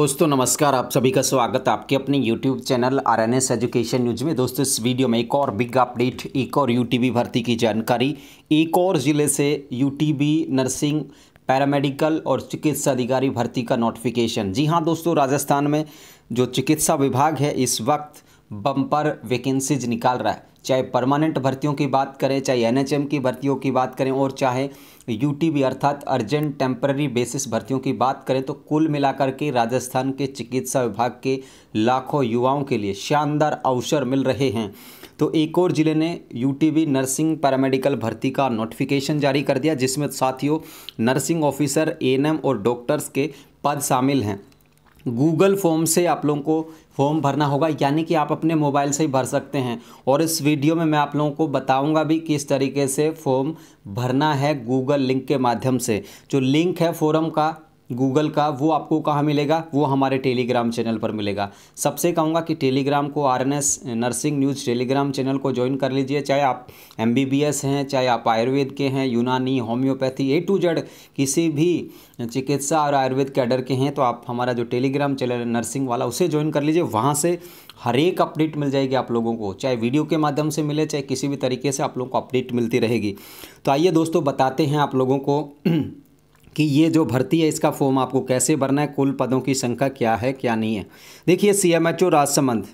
दोस्तों नमस्कार आप सभी का स्वागत है आपके अपने YouTube channel R N S education news में दोस्तों इस वीडियो में एक और बिग अपडेट एक और यू भर्ती की जानकारी एक और ज़िले से यू नर्सिंग पैरामेडिकल और चिकित्सा अधिकारी भर्ती का नोटिफिकेशन जी हाँ दोस्तों राजस्थान में जो चिकित्सा विभाग है इस वक्त बम्पर वैकेंसीज निकाल रहा है चाहे परमानेंट भर्तियों की बात करें चाहे एनएचएम की भर्तियों की बात करें और चाहे यूटीबी अर्थात अर्जेंट टेम्पररी बेसिस भर्तियों की बात करें तो कुल मिलाकर के राजस्थान के चिकित्सा विभाग के लाखों युवाओं के लिए शानदार अवसर मिल रहे हैं तो एक और जिले ने यूटीबी नर्सिंग पैरामेडिकल भर्ती का नोटिफिकेशन जारी कर दिया जिसमें साथियों नर्सिंग ऑफिसर एएनएम और डॉक्टर्स के पद शामिल हैं गूगल फॉर्म से आप लोगों को फॉर्म भरना होगा यानी कि आप अपने मोबाइल से ही भर सकते हैं और इस वीडियो में मैं आप लोगों को बताऊंगा भी किस तरीके से फॉर्म भरना है गूगल लिंक के माध्यम से जो लिंक है फॉर्म का गूगल का वो आपको कहाँ मिलेगा वो हमारे टेलीग्राम चैनल पर मिलेगा सबसे कहूँगा कि टेलीग्राम को R nursing news Telegram channel को ज्वाइन कर लीजिए चाहे आप एम हैं चाहे आप आयुर्वेद के हैं यूनानी होम्योपैथी ए टू जेड किसी भी चिकित्सा और आयुर्वेद के अडर के हैं तो आप हमारा जो टेलीग्राम चैनल नर्सिंग वाला उसे ज्वाइन कर लीजिए वहाँ से हर एक अपडेट मिल जाएगी आप लोगों को चाहे वीडियो के माध्यम से मिले चाहे किसी भी तरीके से आप लोगों को अपडेट मिलती रहेगी तो आइए दोस्तों बताते हैं आप लोगों को कि ये जो भर्ती है इसका फॉर्म आपको कैसे भरना है कुल पदों की संख्या क्या है क्या नहीं है देखिए C M H O Rajsamand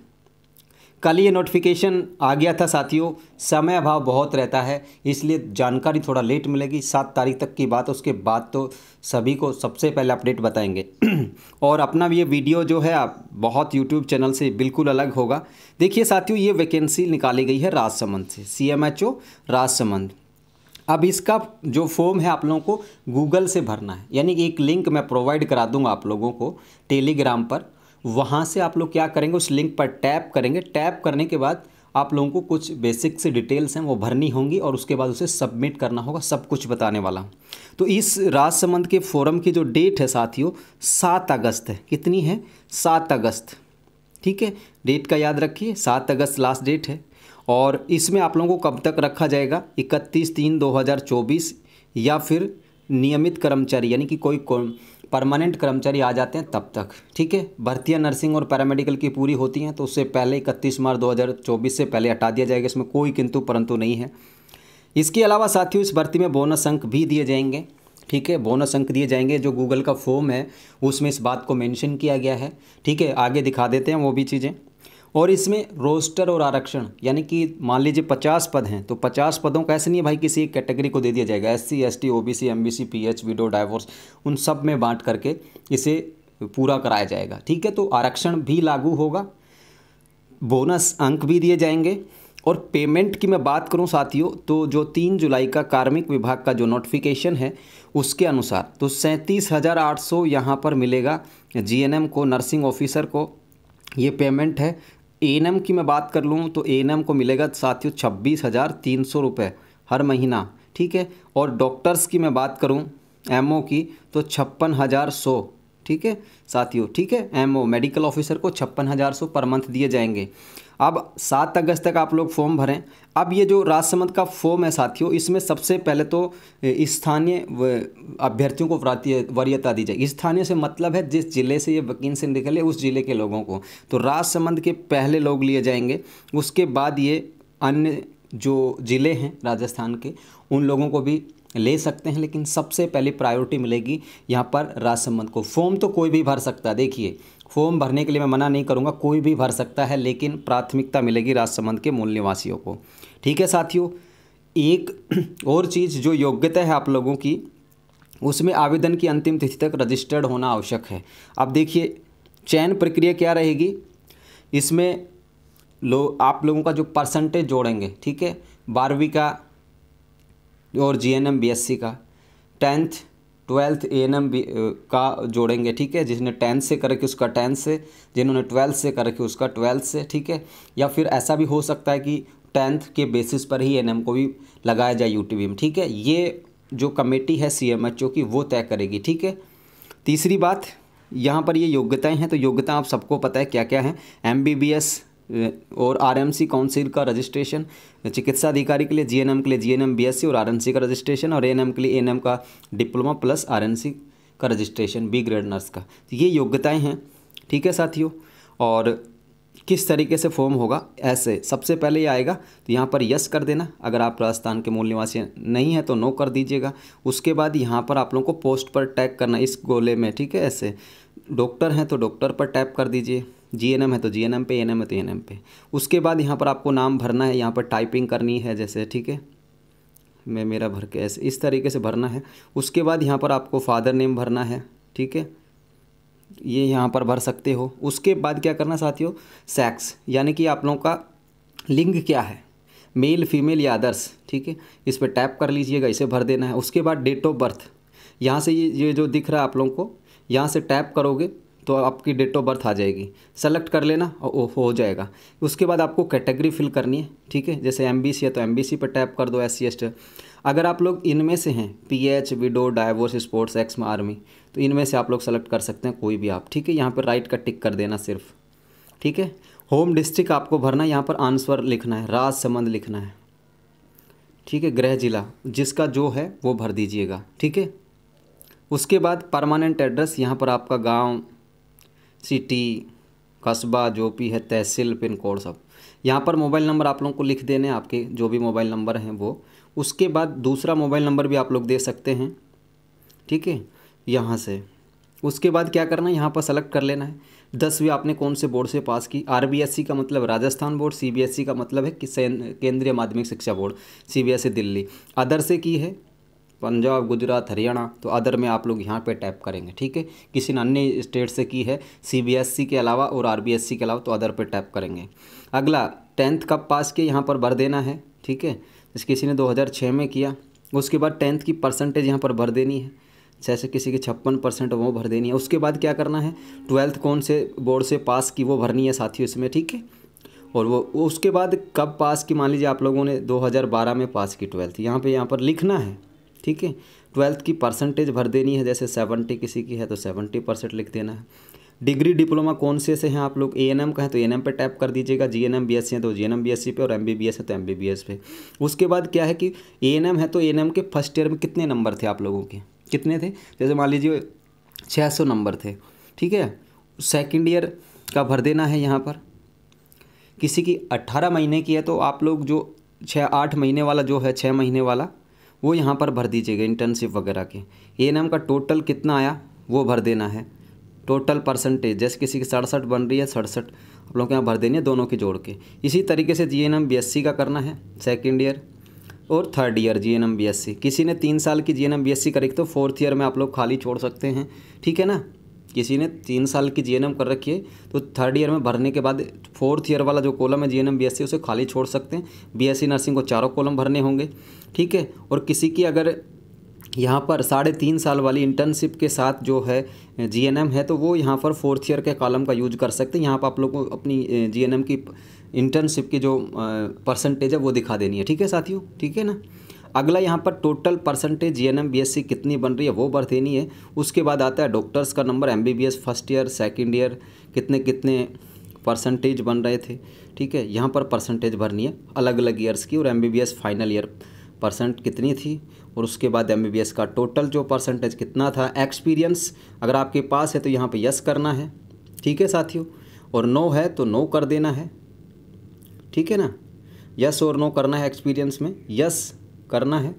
कल ये नोटिफिकेशन आ गया था साथियों समय अभाव बहुत रहता है इसलिए जानकारी थोड़ा लेट मिलेगी सात तारीख तक की बात उसके बाद तो सभी को सबसे पहले अपडेट बताएंगे और अपना ये वीडियो जो है आप बहुत यूट्यूब चैनल से बिल्कुल अलग होगा देखिए साथियों ये वैकेंसी निकाली गई है राजसमंद से C M H O Rajsamand अब इसका जो फॉर्म है आप लोगों को गूगल से भरना है यानी कि एक लिंक मैं प्रोवाइड करा दूंगा आप लोगों को टेलीग्राम पर वहाँ से आप लोग क्या करेंगे उस लिंक पर टैप करेंगे टैप करने के बाद आप लोगों को कुछ बेसिक से डिटेल्स हैं वो भरनी होंगी और उसके बाद उसे सबमिट करना होगा सब कुछ बताने वाला हूँ तो इस राजसमंद के फोरम की जो डेट है साथियों सात अगस्त है कितनी है सात अगस्त ठीक है डेट का याद रखिए सात अगस्त लास्ट डेट है और इसमें आप लोगों को कब तक रखा जाएगा इकतीस तीन दो हज़ार चौबीस या फिर नियमित कर्मचारी यानी कि कोई परमानेंट कर्मचारी आ जाते हैं तब तक ठीक है भर्तियां नर्सिंग और पैरामेडिकल की पूरी होती हैं तो उससे पहले इकतीस मार्च 2024 से पहले हटा दिया जाएगा इसमें कोई किंतु परंतु नहीं है इसके अलावा साथियों इस भर्ती में बोनस अंक भी दिए जाएंगे ठीक है बोनस अंक दिए जाएंगे जो गूगल का फॉर्म है उसमें इस बात को मैंशन किया गया है ठीक है आगे दिखा देते हैं वो भी चीज़ें और इसमें रोस्टर और आरक्षण यानी कि मान लीजिए पचास पद हैं तो पचास पदों का ऐसे नहीं है भाई किसी एक कैटेगरी को दे दिया जाएगा S C S T O B C M B C P H widow divorce उन सब में बांट करके इसे पूरा कराया जाएगा ठीक है तो आरक्षण भी लागू होगा बोनस अंक भी दिए जाएंगे और पेमेंट की मैं बात करूं साथियों तो जो तीन जुलाई का कार्मिक विभाग का जो नोटिफिकेशन है उसके अनुसार तो सैंतीस हज़ार आठ सौ यहाँ पर मिलेगा जीएनएम को नर्सिंग ऑफिसर को ये पेमेंट है ए की मैं बात कर लूँ तो ए को मिलेगा साथियों छब्बीस हज़ार तीन सौ रुपये हर महीना ठीक है और डॉक्टर्स की मैं बात करूँ एम की तो छप्पन हज़ार सौ ठीक है साथियों ठीक है एम मेडिकल ऑफिसर को छप्पन हज़ार सौ पर मंथ दिए जाएंगे अब सात अगस्त तक आप लोग फॉर्म भरें अब ये जो राजसमंद का फॉर्म है साथियों इसमें सबसे पहले तो स्थानीय अभ्यर्थियों को वरीयता दी जाए स्थानीय से मतलब है जिस जिले से ये से निकले उस जिले के लोगों को तो राजसमंद के पहले लोग लिए जाएंगे उसके बाद ये अन्य जो ज़िले हैं राजस्थान के उन लोगों को भी ले सकते हैं लेकिन सबसे पहले प्रायोरिटी मिलेगी यहाँ पर राजसंबंध को फॉर्म तो कोई भी भर सकता है देखिए फॉर्म भरने के लिए मैं मना नहीं करूँगा कोई भी भर सकता है लेकिन प्राथमिकता मिलेगी राजसंबंध के मूल निवासियों को ठीक है साथियों एक और चीज़ जो योग्यता है आप लोगों की उसमें आवेदन की अंतिम तिथि तक रजिस्टर्ड होना आवश्यक है अब देखिए चयन प्रक्रिया क्या रहेगी इसमें लो आप लोगों का जो परसेंटेज जोड़ेंगे ठीक है बारहवीं का और G N M B S C का tenth twelfth A N M का जोड़ेंगे ठीक है जिसने टेंथ से करके उसका टेंथ से जिन्होंने ट्वेल्थ से करके उसका ट्वेल्थ से ठीक है या फिर ऐसा भी हो सकता है कि टेंथ के बेसिस पर ही एन को भी लगाया जाए यू में ठीक है ये जो कमेटी है सी एम की वो तय करेगी ठीक है तीसरी बात यहाँ पर ये योग्यताएं हैं तो योग्यता आप सबको पता है क्या क्या हैं एम बी बी एस और आरएमसी काउंसिल का रजिस्ट्रेशन चिकित्सा अधिकारी के लिए जीएनएम के लिए जीएनएम बीएससी और आरएनसी का रजिस्ट्रेशन और एएनएम के लिए एएनएम का डिप्लोमा प्लस आरएनसी का रजिस्ट्रेशन बी ग्रेड नर्स का तो ये योग्यताएं हैं ठीक है साथियों और किस तरीके से फॉर्म होगा ऐसे सबसे पहले ये आएगा तो यहाँ पर यस कर देना अगर आप राजस्थान के मूल निवासी नहीं हैं तो नो कर दीजिएगा उसके बाद यहाँ पर आप लोगों को पोस्ट पर टैग करना इस गोले में ठीक है ऐसे डॉक्टर हैं तो डॉक्टर पर टैप कर दीजिए जी एन एम है तो जी एन एम पे एन एम है तो एन एम पे उसके बाद यहाँ पर आपको नाम भरना है यहाँ पर टाइपिंग करनी है जैसे ठीक है मैं मेरा भर के ऐसे इस तरीके से भरना है उसके बाद यहाँ पर आपको फादर नेम भरना है ठीक है ये यहाँ पर भर सकते हो उसके बाद क्या करना साथियों सेक्स यानी कि आप लोगों का लिंग क्या है मेल फीमेल या अदर्स ठीक है इस पर टैप कर लीजिएगा इसे भर देना है उसके बाद डेट ऑफ बर्थ यहाँ से ये ये जो दिख रहा है आप लोगों को यहाँ से टैप करोगे तो आपकी डेट ऑफ बर्थ आ जाएगी सेलेक्ट कर लेना और हो जाएगा उसके बाद आपको कैटेगरी फिल करनी है ठीक है जैसे एम है तो एम पर टैप कर दो एस सी अगर आप लोग इनमें से हैं P H widow divorce sports ex army तो इनमें से आप लोग सेलेक्ट कर सकते हैं कोई भी आप ठीक है यहाँ पर राइट का टिक कर देना सिर्फ ठीक है होम डिस्ट्रिक्ट आपको भरना है यहाँ पर आंसर लिखना है राज संबंध लिखना है ठीक है गृह जिला जिसका जो है वो भर दीजिएगा ठीक है उसके बाद परमानेंट एड्रेस यहाँ पर आपका गांव सिटी कस्बा जो भी है तहसील पिन कोड सब यहाँ पर मोबाइल नंबर आप लोग को लिख देने आपके जो भी मोबाइल नंबर हैं वो उसके बाद दूसरा मोबाइल नंबर भी आप लोग दे सकते हैं ठीक है यहाँ से उसके बाद क्या करना है यहाँ पर सेलेक्ट कर लेना है दसवीं आपने कौन से बोर्ड से पास की आर e का मतलब राजस्थान बोर्ड सी e का मतलब है कि केंद्रीय माध्यमिक शिक्षा board C e Delhi other से की है पंजाब गुजरात हरियाणा तो अदर में आप लोग यहाँ पे टैप करेंगे ठीक है किसी ने अन्य स्टेट से की है सीबीएसई e के अलावा और आरबीएसई e के अलावा तो अदर पे टैप करेंगे अगला टेंथ कब पास किया यहाँ पर भर देना है ठीक है जैसे किसी ने 2006 में किया उसके बाद टेंथ की परसेंटेज यहाँ पर भर देनी है जैसे किसी की छप्पन परसेंट वो भर देनी है उसके बाद क्या करना है ट्वेल्थ कौन से बोर्ड से पास की वो भरनी है साथियों इसमें ठीक है और वो उसके बाद कब पास की मान लीजिए आप लोगों ने 2012 में पास की ट्वेल्थ यहाँ पे यहाँ पर लिखना है ठीक है ट्वेल्थ की परसेंटेज भर देनी है जैसे सेवेंटी किसी की है तो सेवेंटी परसेंट लिख देना है डिग्री डिप्लोमा कौन से से हैं आप लोग ए एन एम का है तो एन एम पे टैप कर दीजिएगा G N M B S C है तो G N M B S C पे और एम बी बी एस है तो एम बी बी एस पे उसके बाद क्या है कि ए एन एम है तो ए एन एम के फर्स्ट ईयर में कितने नंबर थे आप लोगों के कितने थे जैसे मान लीजिए छः सौ नंबर थे ठीक है सेकेंड ईयर का भर देना है यहाँ पर किसी की अट्ठारह महीने की है तो आप लोग जो छः आठ महीने वाला जो है छः महीने वाला वो यहाँ पर भर दीजिएगा इंटर्नशिप वगैरह के ए एन एम का टोटल कितना आया वो भर देना है टोटल परसेंटेज जैसे किसी की सड़सठ बन रही है सड़सठ आप लोग यहाँ भर देनी है दोनों की जोड़ के इसी तरीके से G N M B S C का करना है सेकेंड ईयर और third year G N M B S C किसी ने तीन साल की G N M B S C करी तो फोर्थ ईयर में आप लोग खाली छोड़ सकते हैं ठीक है ना किसी ने तीन साल की जीएनएम कर रखी है तो थर्ड ईयर में भरने के बाद फोर्थ ईयर वाला जो कॉलम है जीएनएम बीएससी उसे खाली छोड़ सकते हैं बीएससी नर्सिंग को चारों कॉलम भरने होंगे ठीक है और किसी की अगर यहाँ पर साढ़े तीन साल वाली इंटर्नशिप के साथ जो है जीएनएम है तो वो यहाँ पर फोर्थ ईयर के कॉलम का यूज कर सकते हैं यहाँ पर आप लोग को अपनी जीएनएम की इंटर्नशिप की जो परसेंटेज है वो दिखा देनी है ठीक है साथियों ठीक है ना अगला यहाँ पर टोटल परसेंटेज जी एन कितनी बन रही है वो भर देनी है उसके बाद आता है डॉक्टर्स का number M first year second year कितने कितने परसेंटेज बन रहे थे ठीक है यहाँ पर परसेंटेज भरनी है अलग अलग ईयर्स की और एम फाइनल ईयर परसेंट कितनी थी और उसके बाद एम का टोटल जो परसेंटेज कितना था एक्सपीरियंस अगर आपके पास है तो यहाँ पे यस करना है ठीक है साथियों और नो है तो नो कर देना है ठीक है ना यस और नो करना है एक्सपीरियंस में यस करना है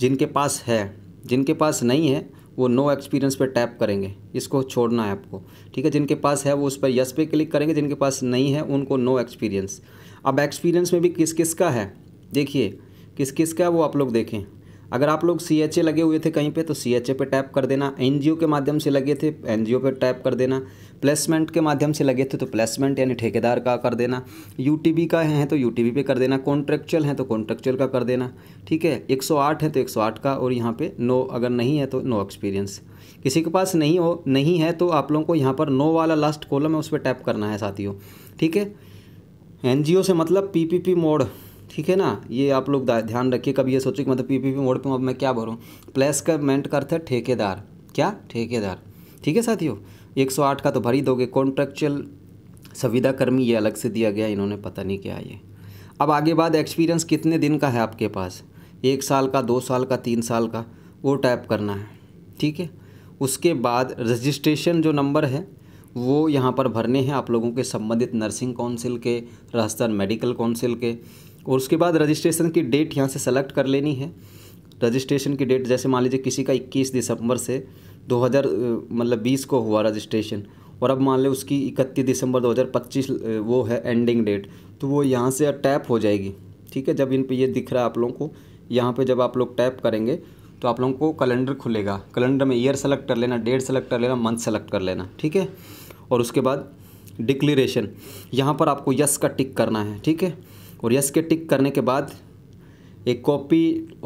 जिनके पास है जिनके पास नहीं है वो नो एक्सपीरियंस पे टैप करेंगे इसको छोड़ना है आपको ठीक है जिनके पास है वो उस पर यस पे क्लिक करेंगे जिनके पास नहीं है उनको नो एक्सपीरियंस अब एक्सपीरियंस में भी किस किस का है देखिए किस किस का है वो आप लोग देखें अगर आप लोग सी एच ए लगे हुए थे कहीं पे तो सी एच ए पे टैप कर देना एन जी ओ के माध्यम से लगे थे एन जी ओ टैप कर देना प्लेसमेंट के माध्यम से लगे थे तो प्लेसमेंट यानी ठेकेदार का कर देना यू का है तो यू पे कर देना कॉन्ट्रेक्चुअल है तो कॉन्ट्रेक्चुअल का कर देना ठीक है 108 है तो 108 का और यहाँ पे नो अगर नहीं है तो नो एक्सपीरियंस किसी के पास नहीं हो नहीं है तो आप लोगों को यहाँ पर नो वाला लास्ट कॉलम है उस पर टैप करना है साथियों ठीक है एन से मतलब पी मोड ठीक है ना ये आप लोग ध्यान रखिए कभी ये सोचिए कि मतलब पी मोड पर अब मैं क्या भरूँ मेंट करते ठेकेदार क्या ठेकेदार ठीक है साथियों 108 का तो भर ही दोगे कॉन्ट्रेक्चुअल संविदा कर्मी ये अलग से दिया गया इन्होंने पता नहीं क्या ये अब आगे बाद एक्सपीरियंस कितने दिन का है आपके पास एक साल का दो साल का तीन साल का वो टाइप करना है ठीक है उसके बाद रजिस्ट्रेशन जो नंबर है वो यहाँ पर भरने हैं आप लोगों के संबंधित नर्सिंग काउंसिल के राजस्थान मेडिकल काउंसिल के और उसके बाद रजिस्ट्रेशन की डेट यहाँ से सेलेक्ट कर लेनी है रजिस्ट्रेशन की डेट जैसे मान लीजिए किसी का 21 दिसंबर से 2000 मतलब बीस को हुआ रजिस्ट्रेशन और अब मान लें उसकी इकतीस दिसंबर 2025 वो है एंडिंग डेट तो वो यहाँ से टैप हो जाएगी ठीक है जब इन पे ये दिख रहा है आप लोगों को यहाँ पे जब आप लोग टैप करेंगे तो आप लोगों को कैलेंडर खुलेगा कैलेंडर में ईयर सेलेक्ट कर लेना डेट सेलेक्ट कर लेना मंथ सेलेक्ट कर लेना ठीक है और उसके बाद डिक्लेरेशन यहाँ पर आपको यस का टिक करना है ठीक है और यस के टिक करने के बाद a copy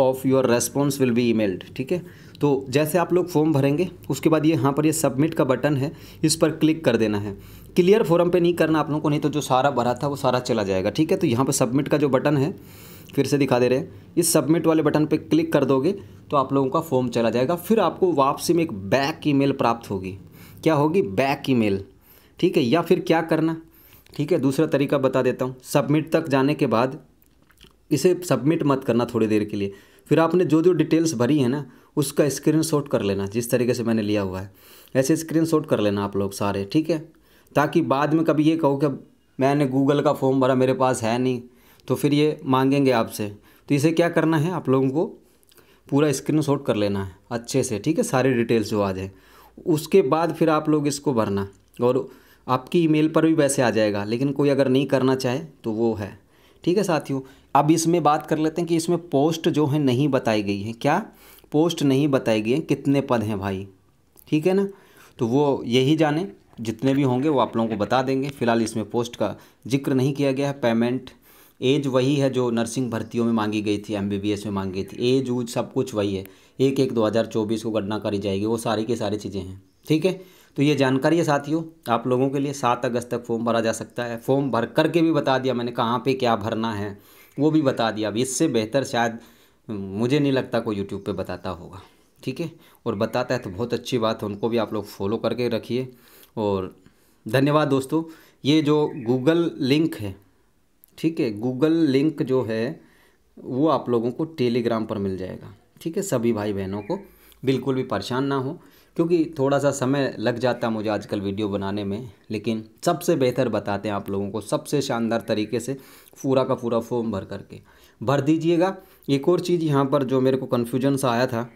of your response will be emailed ठीक है तो जैसे आप लोग फॉर्म भरेंगे उसके बाद ये यहाँ पर ये सबमिट का बटन है इस पर क्लिक कर देना है क्लियर फॉर्म पे नहीं करना आप लोगों को नहीं तो जो सारा भरा था वो सारा चला जाएगा ठीक है तो यहाँ पर सबमिट का जो बटन है फिर से दिखा दे रहे हैं इस सबमिट वाले बटन पर क्लिक कर दोगे तो आप लोगों का फॉर्म चला जाएगा फिर आपको वापसी में एक बैक ई प्राप्त होगी क्या होगी बैक ई ठीक है या फिर क्या करना ठीक है दूसरा तरीका बता देता हूँ सबमिट तक जाने के बाद इसे सबमिट मत करना थोड़ी देर के लिए फिर आपने जो जो डिटेल्स भरी है ना उसका स्क्रीनशॉट कर लेना जिस तरीके से मैंने लिया हुआ है ऐसे स्क्रीनशॉट कर लेना आप लोग सारे ठीक है ताकि बाद में कभी ये कहो कि मैंने गूगल का फॉर्म भरा मेरे पास है नहीं तो फिर ये मांगेंगे आपसे तो इसे क्या करना है आप लोगों को पूरा स्क्रीन शॉट कर लेना है अच्छे से ठीक है सारी डिटेल्स जो आ जाए उसके बाद फिर आप लोग इसको भरना और आपकी ईमेल पर भी वैसे आ जाएगा लेकिन कोई अगर नहीं करना चाहे तो वो है ठीक है साथियों अब इसमें बात कर लेते हैं कि इसमें पोस्ट जो है नहीं बताई गई है क्या पोस्ट नहीं बताई गई है कितने पद हैं भाई ठीक है ना तो वो यही जाने जितने भी होंगे वो आप लोगों को बता देंगे फिलहाल इसमें पोस्ट का जिक्र नहीं किया गया है पेमेंट एज वही है जो नर्सिंग भर्तियों में मांगी गई थी एमबीबीएस में मांगी गई थी एज उज सब कुछ वही है एक एक 2024 को गणना करी जाएगी वो सारी की सारी चीज़ें हैं ठीक है तो ये जानकारी है साथियों आप लोगों के लिए सात अगस्त तक फॉर्म भरा जा सकता है फॉर्म भर करके भी बता दिया मैंने कहाँ पर क्या भरना है वो भी बता दिया अब इससे बेहतर शायद मुझे नहीं लगता कोई यूट्यूब पे बताता होगा ठीक है और बताता है तो बहुत अच्छी बात है उनको भी आप लोग फॉलो करके रखिए और धन्यवाद दोस्तों ये जो गूगल लिंक है ठीक है गूगल लिंक जो है वो आप लोगों को टेलीग्राम पर मिल जाएगा ठीक है सभी भाई बहनों को बिल्कुल भी परेशान ना हो क्योंकि थोड़ा सा समय लग जाता मुझे आजकल वीडियो बनाने में लेकिन सबसे बेहतर बताते हैं आप लोगों को सबसे शानदार तरीके से पूरा का पूरा फॉर्म भर करके भर दीजिएगा एक और चीज़ यहाँ पर जो मेरे को कन्फ्यूजन सा आया था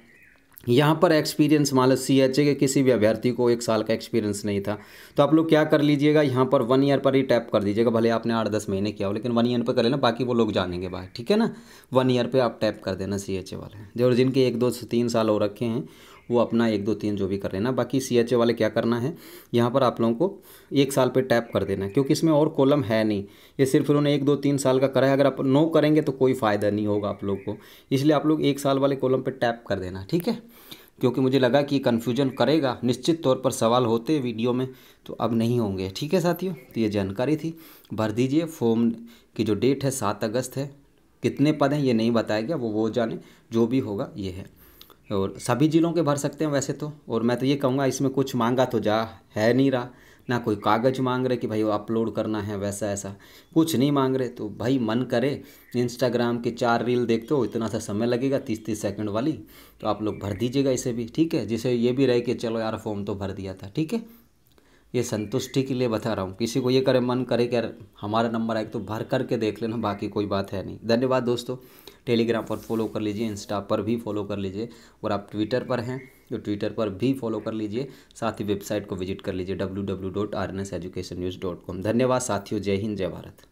यहाँ पर एक्सपीरियंस मान लो सी एच ए के किसी भी अभ्यर्थी को एक साल का एक्सपीरियंस नहीं था तो आप लोग क्या कर लीजिएगा यहाँ पर वन ईयर पर ही टैप कर दीजिएगा भले आपने आठ दस महीने किया हो लेकिन वन ईयर पर कर लेना बाकी वो लोग जानेंगे बाहर ठीक है ना वन ईयर पर आप टैप कर देना सी एच ए वाले जो जिनके एक दो से तीन साल हो रखे हैं वो अपना एक दो तीन जो भी कर रहे हैं ना बाकी सी एच ए वाले क्या करना है यहाँ पर आप लोगों को एक साल पर टैप कर देना है क्योंकि इसमें और कॉलम है नहीं ये सिर्फ उन्होंने एक दो तीन साल का करा है अगर आप नो करेंगे तो कोई फ़ायदा नहीं होगा आप लोग को इसलिए आप लोग एक साल वाले कॉलम पर टैप कर देना ठीक है क्योंकि मुझे लगा कि कन्फ्यूजन करेगा निश्चित तौर पर सवाल होते वीडियो में तो अब नहीं होंगे ठीक है साथियों तो ये जानकारी थी भर दीजिए फॉर्म की जो डेट है सात अगस्त है कितने पद हैं ये नहीं बताया गया वो वो जाने जो भी होगा ये है और सभी ज़िलों के भर सकते हैं वैसे तो और मैं तो ये कहूँगा इसमें कुछ मांगा तो जा है नहीं रहा ना कोई कागज़ मांग रहे कि भाई वो अपलोड करना है वैसा ऐसा कुछ नहीं मांग रहे तो भाई मन करे इंस्टाग्राम के चार रील देखते हो इतना सा समय लगेगा तीस तीस सेकंड वाली तो आप लोग भर दीजिएगा इसे भी ठीक है जिसे ये भी रहे कि चलो यार फॉर्म तो भर दिया था ठीक है ये संतुष्टि के लिए बता रहा हूँ किसी को ये करे मन करे कि यार हमारा नंबर आए तो भर करके देख लेना बाकी कोई बात है नहीं धन्यवाद दोस्तों टेलीग्राम पर फॉलो कर लीजिए इंस्टा पर भी फॉलो कर लीजिए और आप ट्विटर पर हैं तो ट्विटर पर भी फॉलो कर लीजिए साथ ही वेबसाइट को विजिट कर लीजिए W W dot R N S education news dot com धन्यवाद साथियों जय हिंद जय भारत